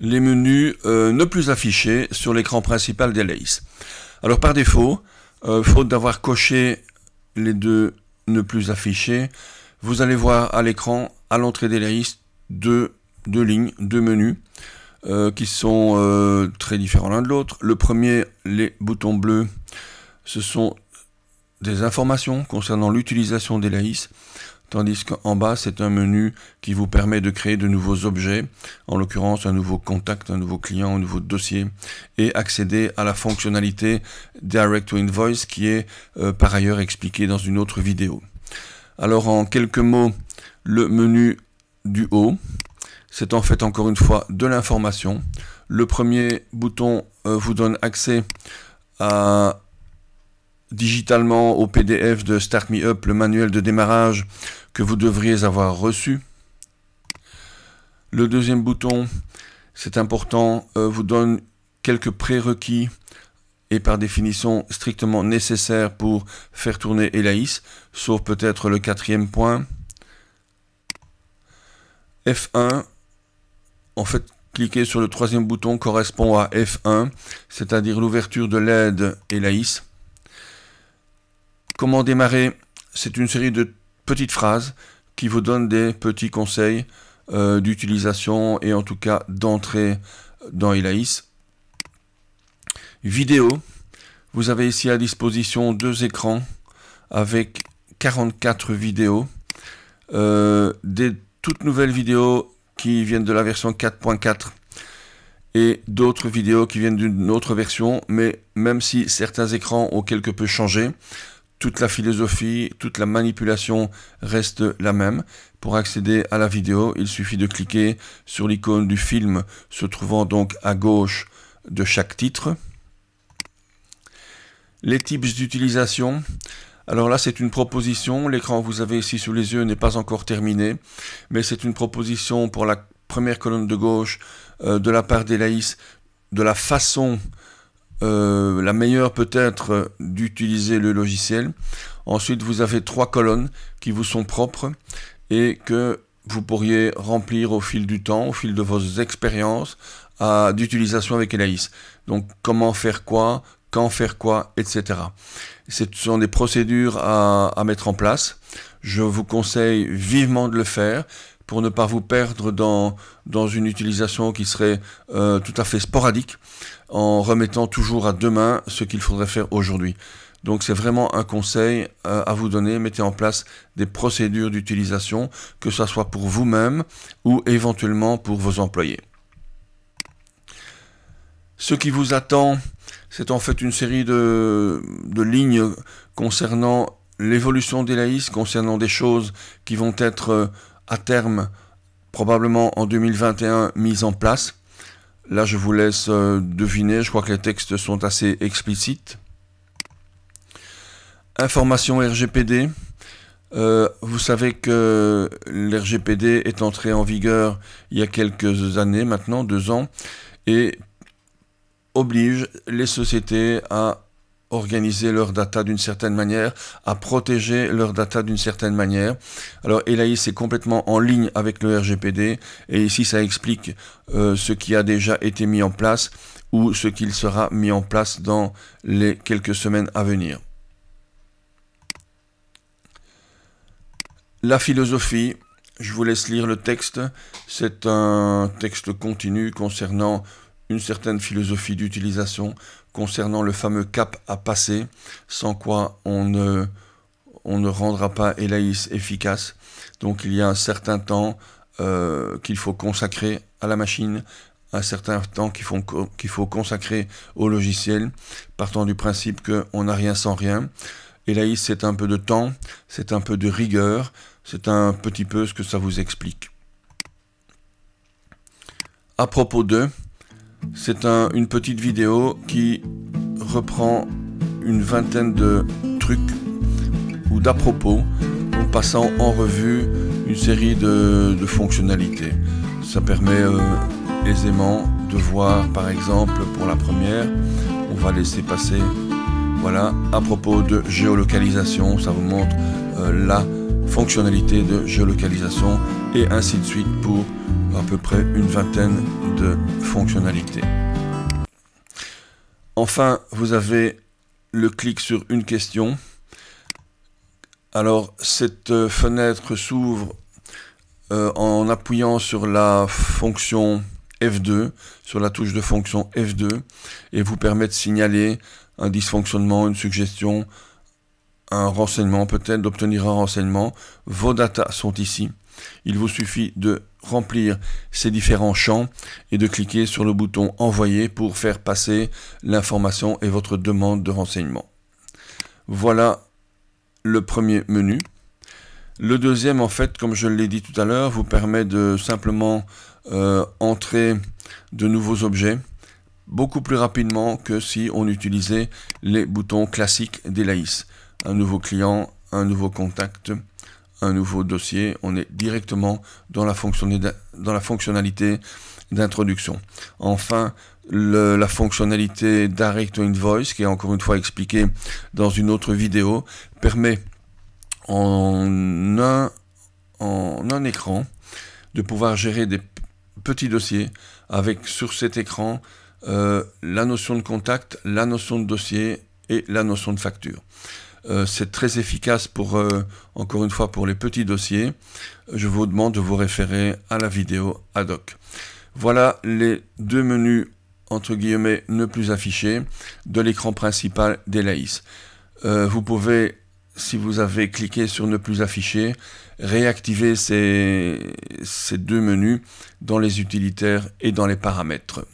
les menus euh, ne plus affichés sur l'écran principal des LACE. Alors par défaut, euh, faute d'avoir coché les deux ne plus affichés, vous allez voir à l'écran, à l'entrée des LACE, deux, deux, lignes, deux menus. Euh, qui sont très différents l'un de l'autre. Le premier, les boutons bleus, ce sont des informations concernant l'utilisation des laïcs tandis qu'en bas, c'est un menu qui vous permet de créer de nouveaux objets, en l'occurrence un nouveau contact, un nouveau client, un nouveau dossier, et accéder à la fonctionnalité Direct to Invoice qui est euh, par ailleurs expliquée dans une autre vidéo. Alors en quelques mots, le menu du haut, c'est en fait encore une fois de l'information. Le premier bouton euh, vous donne accès à digitalement au PDF de Start Me Up le manuel de démarrage que vous devriez avoir reçu. Le deuxième bouton, c'est important, euh, vous donne quelques prérequis et par définition strictement nécessaires pour faire tourner ELAIS, sauf peut-être le quatrième point. F1, en fait, cliquer sur le troisième bouton correspond à F1, c'est-à-dire l'ouverture de l'aide ELAIS. Comment démarrer C'est une série de petites phrases qui vous donnent des petits conseils euh, d'utilisation et en tout cas d'entrée dans ELAIS. Vidéo, vous avez ici à disposition deux écrans avec 44 vidéos, euh, des toutes nouvelles vidéos qui viennent de la version 4.4 et d'autres vidéos qui viennent d'une autre version, mais même si certains écrans ont quelque peu changé, toute la philosophie, toute la manipulation reste la même. Pour accéder à la vidéo, il suffit de cliquer sur l'icône du film se trouvant donc à gauche de chaque titre. Les types d'utilisation. Alors là, c'est une proposition. L'écran que vous avez ici sous les yeux n'est pas encore terminé, mais c'est une proposition pour la première colonne de gauche euh, de la part d'Elaïs de la façon euh, la meilleure peut-être d'utiliser le logiciel. Ensuite, vous avez trois colonnes qui vous sont propres et que vous pourriez remplir au fil du temps, au fil de vos expériences d'utilisation avec Elaïs. Donc comment faire quoi, quand faire quoi, etc. Ce sont des procédures à mettre en place. Je vous conseille vivement de le faire pour ne pas vous perdre dans, dans une utilisation qui serait euh, tout à fait sporadique, en remettant toujours à demain ce qu'il faudrait faire aujourd'hui. Donc c'est vraiment un conseil euh, à vous donner, mettez en place des procédures d'utilisation, que ce soit pour vous-même ou éventuellement pour vos employés. Ce qui vous attend, c'est en fait une série de, de lignes concernant l'évolution d'Elaïs, concernant des choses qui vont être euh, à terme, probablement en 2021, mise en place. Là, je vous laisse euh, deviner, je crois que les textes sont assez explicites. Information RGPD. Euh, vous savez que l'RGPD est entré en vigueur il y a quelques années maintenant, deux ans, et oblige les sociétés à organiser leur data d'une certaine manière, à protéger leurs data d'une certaine manière. Alors Elaïs est complètement en ligne avec le RGPD et ici ça explique euh, ce qui a déjà été mis en place ou ce qu'il sera mis en place dans les quelques semaines à venir. La philosophie, je vous laisse lire le texte, c'est un texte continu concernant une certaine philosophie d'utilisation concernant le fameux cap à passer, sans quoi on ne, on ne rendra pas Elaïs efficace. Donc il y a un certain temps euh, qu'il faut consacrer à la machine, un certain temps qu'il faut, qu'il faut, consacrer au logiciel, partant du principe qu'on n'a rien sans rien. Elaïs, c'est un peu de temps, c'est un peu de rigueur, c'est un petit peu ce que ça vous explique. À propos de, c'est une petite vidéo qui reprend une vingtaine de trucs ou d'à propos en passant en revue une série de, fonctionnalités. Ça permet euh, aisément de voir par exemple pour la première, on va laisser passer voilà à propos de géolocalisation, ça vous montre euh, la fonctionnalité de géolocalisation et ainsi de suite pour à peu près une vingtaine de fonctionnalités. Enfin, vous avez le clic sur une question. Alors, cette euh, fenêtre s'ouvre euh, en appuyant sur la fonction F2, sur la touche de fonction F2, et vous permet de signaler un dysfonctionnement, une suggestion, un renseignement peut-être, d'obtenir un renseignement. Vos datas sont ici. Il vous suffit de remplir ces différents champs et de cliquer sur le bouton Envoyer pour faire passer l'information et votre demande de renseignement. Voilà le premier menu. Le deuxième, en fait, comme je l'ai dit tout à l'heure, vous permet de simplement euh, entrer de nouveaux objets beaucoup plus rapidement que si on utilisait les boutons classiques d'Elaïs. Un nouveau client, un nouveau contact, un nouveau dossier, on est directement dans la, dans la fonctionnalité d'introduction. Enfin, la fonctionnalité Direct to Invoice, qui est encore une fois expliquée dans une autre vidéo, permet en un, en un écran de pouvoir gérer des petits dossiers avec sur cet écran euh, la notion de contact, la notion de dossier et la notion de facture. Euh, c'est très efficace pour, euh, encore une fois, pour les petits dossiers. Je vous demande de vous référer à la vidéo ad hoc. Voilà les deux menus, entre guillemets, ne plus affichés de l'écran principal d'Elaïs. Euh, vous pouvez, si vous avez cliqué sur ne plus afficher, réactiver ces deux menus dans les utilitaires et dans les paramètres.